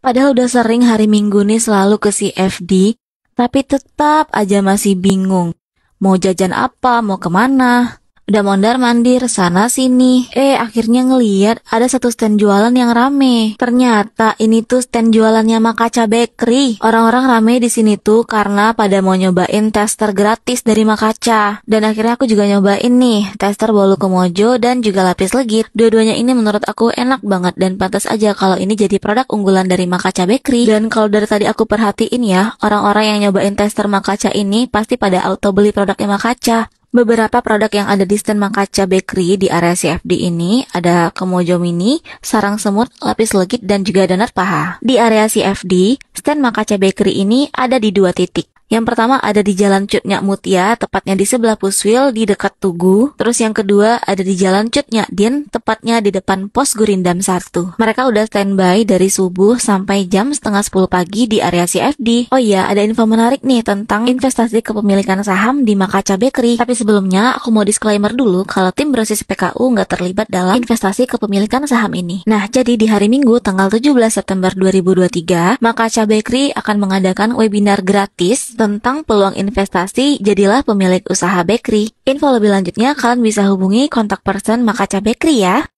Padahal udah sering hari minggu nih selalu ke CFD, tapi tetap aja masih bingung. Mau jajan apa, mau kemana. Udah mondar-mandir sana-sini. Eh, akhirnya ngeliat ada satu stand jualan yang rame. Ternyata ini tuh stand jualannya Makaca Bakery. Orang-orang rame di sini tuh karena pada mau nyobain tester gratis dari Makaca. Dan akhirnya aku juga nyobain nih, tester bolu kemojo dan juga lapis legit. Dua-duanya ini menurut aku enak banget dan pantas aja kalau ini jadi produk unggulan dari Makaca Bakery. Dan kalau dari tadi aku perhatiin ya, orang-orang yang nyobain tester Makaca ini pasti pada auto beli produknya Makaca. Beberapa produk yang ada di stand Mangkaca Bakery di area CFD ini ada kemojo mini, sarang semut, lapis legit, dan juga donat paha. Di area CFD, stand Mangkaca Bakery ini ada di dua titik. Yang pertama ada di Jalan Cutnya Mutia, tepatnya di sebelah Puswil, di dekat Tugu. Terus yang kedua ada di Jalan Cutnya Din, tepatnya di depan pos Gurindam 1. Mereka udah standby dari subuh sampai jam setengah 10 pagi di area CFD. Oh iya, ada info menarik nih tentang investasi kepemilikan saham di Makaca Bakery. Tapi sebelumnya, aku mau disclaimer dulu kalau tim Brosis PKU nggak terlibat dalam investasi kepemilikan saham ini. Nah, jadi di hari Minggu tanggal 17 September 2023, Aca Bakery akan mengadakan webinar gratis tentang peluang investasi jadilah pemilik usaha bakery. Info lebih lanjutnya kalian bisa hubungi kontak person Makaca Bakery ya.